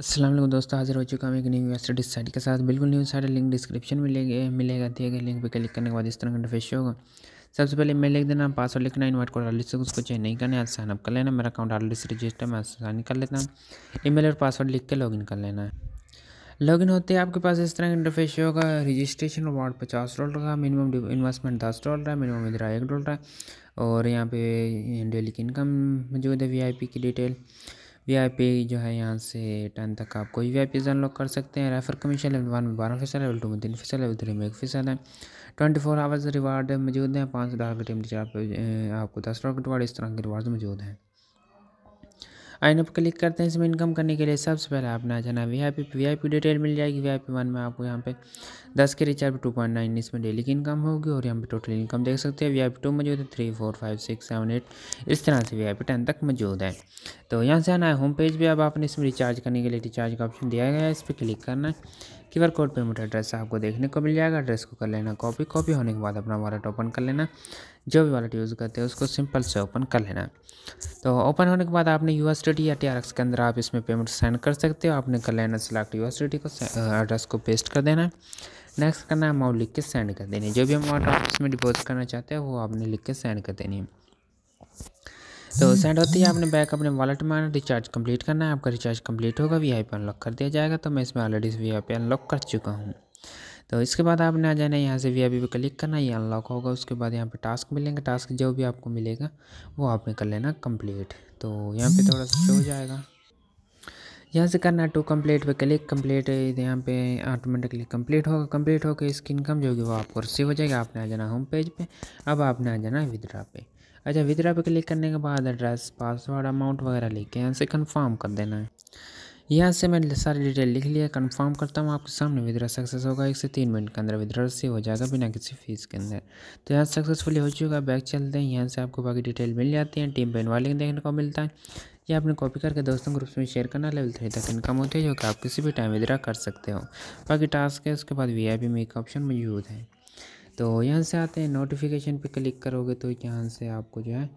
असलम दोस्तों हाजिर हो चुका हूँ एक न्यू यूनिवर्सिटी साइट के साथ बिल्कुल न्यू साइट लिंक डिस्क्रिप्शन में ले मिलेगा दिए गए लिंक पर क्लिक करने के बाद इस तरह का इंटरफेस होगा सबसे पहले मैं लिख देना पासवर्ड लिखना इनवाइट कोड आलरेडी से उसको चेंज नहीं करना है साइन अप कर लेना मेरा अकाउंट ऑलरेडी से रजिस्टर मैं साइन कर लेता हूँ ईमेल और पासवर्ड लिख के लॉगिन कर लेना है लॉगिन होते हैं आपके पास इस तरह का इंटरफेस होगा रजिस्ट्रेशन अवार्ड पचास डॉलर का मिनिमम इन्वेस्टमेंट दस डॉलर है मिनिमम इधर एक डॉलर है और यहाँ पे डेली की इनकम मौजूद है वी की डिटेल वी जो है यहाँ से टेन तक आप कोई वी आई पी अनलॉक कर सकते हैं रेफर कमीशन लेवल वन में बारह फीसद लेवल टू में तीन फीसद लेवल थ्री में एक फीसद है ट्वेंटी फोर आवर्स रिवार्ड मौजूद हैं पाँच डॉलर की टीम आपको दस डॉलर की इस तरह के रिवार्ड मौजूद हैं आइन पर क्लिक करते हैं इसमें इनकम करने के लिए सबसे पहले आपने आ जाना V I P V I P detail मिल जाएगी वी आई पी वन में आपको यहाँ पे दस के रिचार्ज टू पॉइंट नाइन इसमें डेली की इनकम होगी और यहाँ पे टोटल इनकम देख सकते हैं वी आई पी टू मौजूद है three four five six seven eight इस तरह से वी आई पी टेन तक मौजूद है तो यहाँ से आना है होम पेज भी अब आपने इसमें रिचार्ज करने के लिए रिचार्ज का ऑप्शन दिया गया है इस पर क्लिक करना है Q R code payment address आपको देखने को मिल जाएगा एड्रेस को कर लेना कॉपी कॉपी होने के बाद अपना वॉलेट ओपन कर लेना जो भी वॉलेट यूज़ करते हैं उसको सिंपल से ओपन कर लेना तो ओपन होने के बाद आपने यू या टी के अंदर आप इसमें पेमेंट सेंड कर सकते हो आपने कर लेना सिलेक्ट यू को एड्रेस uh, को पेस्ट कर देना नेक्स्ट करना है अमाउंट लिख के सेंड कर देनी जो भी अमाउंट आप इसमें डिपोजिट करना चाहते हैं वो आपने लिख के सेंड कर देनी है तो सेंड होती है आपने बैक अपने वॉलेट में आना रिचार्ज कंप्लीट करना है आपका रिचार्ज कंप्लीट होगा वी आई पे अनलॉक कर दिया जाएगा तो मैं इसमें ऑलरेडी वी आई पे अनलॉक कर चुका हूँ तो इसके बाद आपने आ जाना है यहाँ से वी आई पे क्लिक करना ये अनलॉक होगा उसके बाद यहाँ पे टास्क मिलेंगे टास्क जो भी आपको मिलेगा वो आपने कर लेना कंप्लीट तो यहाँ पर थोड़ा सा हो जाएगा यहाँ से करना है टू कम्प्लीट पे क्लिक कम्प्लीट यहाँ पे ऑटोमेटिकली कंप्लीट होगा कंप्लीट होकर इसकी इनकम जो होगी वो आपको रिसीव हो जाएगी आपने आ जाना होम पेज पे अब आपने आ जाना विद्रा पे अच्छा विद्रा पे क्लिक करने के बाद एड्रेस पासवर्ड अमाउंट वगैरह लिख के यहाँ से कन्फर्म कर देना है यहाँ से मैं सारी डिटेल लिख लिया कंफर्म करता हूँ आपके सामने विद्रा सक्सेस होगा एक से तीन मिनट के अंदर विद्रा रिसीव हो जाएगा बिना किसी फीस के अंदर तो यहाँ सक्सेसफुली हो चुका बैक चलते हैं यहाँ से आपको बाकी डिटेल मिल जाती है टीम पेन वाले देखने को मिलता है या आपने कॉपी करके दोस्तों ग्रुप्स में शेयर करना लेवल थ्री तक इनकम होती है जो कि आप किसी भी टाइम विद्रा कर सकते हो बाकी टास्क है उसके बाद वी आई पी में एक ऑप्शन मौजूद है तो यहाँ से आते हैं नोटिफिकेशन पे क्लिक करोगे तो यहाँ से आपको जो है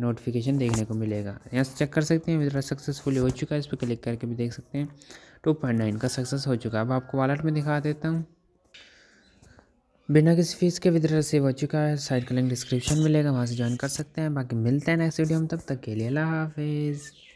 नोटिफिकेशन देखने को मिलेगा यहाँ से चेक कर सकते हैं विदड्रा सक्सेसफुली हो चुका है इस पर क्लिक करके भी देख सकते हैं टू पॉइंट नाइन का सक्सेस हो चुका है अब आपको वॉलेट में दिखा देता हूँ बिना किसी फीस के विदड्रा सेव हो चुका है साइट का लिंक डिस्क्रिप्शन मिलेगा वहाँ से ज्वाइन कर सकते हैं बाकी मिलते हैं नेक्स्ट वीडियो में तब तक के लिए अल्लाह हाफिज़